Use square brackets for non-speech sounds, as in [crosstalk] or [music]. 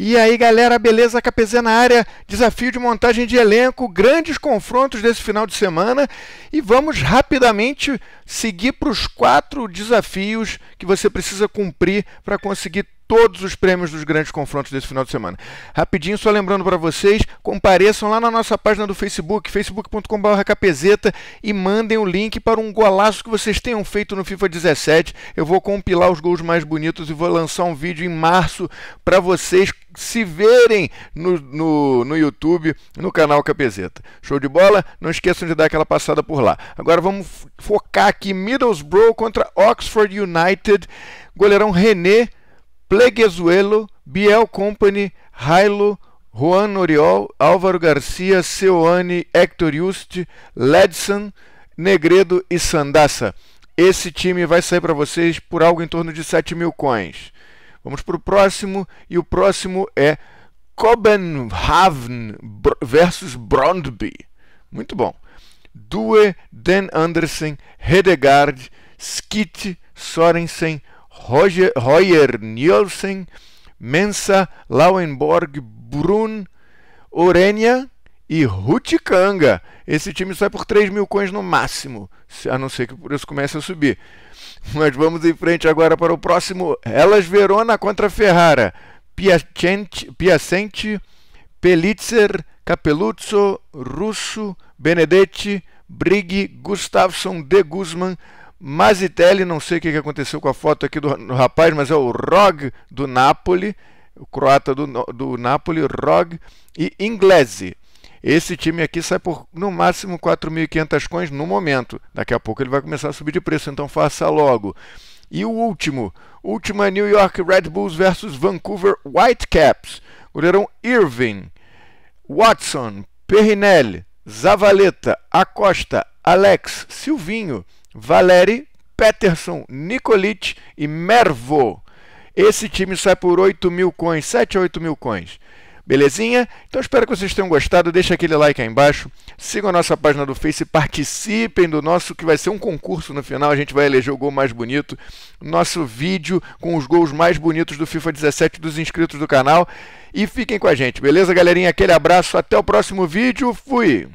E aí, galera, beleza? KPZ na área, desafio de montagem de elenco, grandes confrontos desse final de semana e vamos rapidamente seguir para os quatro desafios que você precisa cumprir para conseguir todos os prêmios dos grandes confrontos desse final de semana. Rapidinho, só lembrando para vocês, compareçam lá na nossa página do Facebook, facebook.com.br capezeta e mandem o link para um golaço que vocês tenham feito no FIFA 17. Eu vou compilar os gols mais bonitos e vou lançar um vídeo em março para vocês se verem no, no, no, YouTube, no canal Capezeta. Show de bola? Não esqueçam de dar aquela passada por lá. Agora vamos focar aqui Middlesbrough contra Oxford United. Goleirão René Pleguezuelo, Biel Company, Railo, Juan Oriol, Álvaro Garcia, Seoane, Hector Just, Ledson, Negredo e Sandaça. Esse time vai sair para vocês por algo em torno de 7 mil coins. Vamos para o próximo e o próximo é Copenhagen versus Brondby. Muito bom. Due, Den Andersen, Hedegaard, Skit, Sorensen, Roger, Royer Nielsen, Mensa Lauenborg Brun, Orenia e Ruticanga. Esse time sai por 3 mil coins no máximo, a não ser que o preço comece a subir. [laughs] Mas vamos em frente agora para o próximo. Elas Verona contra Ferrara. Piacente, Pelitzer, Capeluzzo, Russo, Benedetti, Brig, Gustafsson, De Guzman, Mazitelli, não sei o que aconteceu com a foto aqui do rapaz, mas é o Rog do Napoli, o croata do, do Napoli, Rog e Inglese. Esse time aqui sai por no máximo 4.500 coins no momento. Daqui a pouco ele vai começar a subir de preço, então faça logo. E o último, último é New York Red Bulls versus Vancouver Whitecaps. Goleirão Irving, Watson, Perrinelli, Zavaleta, Acosta, Alex, Silvinho, Valeri, Peterson, Nicolic e Mervo. Esse time sai por 8 mil coins, 7 a 8 mil coins. Belezinha? Então espero que vocês tenham gostado. Deixa aquele like aí embaixo. Sigam a nossa página do Face, participem do nosso, que vai ser um concurso no final. A gente vai eleger o gol mais bonito. Nosso vídeo com os gols mais bonitos do FIFA 17 dos inscritos do canal. E fiquem com a gente, beleza, galerinha? Aquele abraço, até o próximo vídeo. Fui!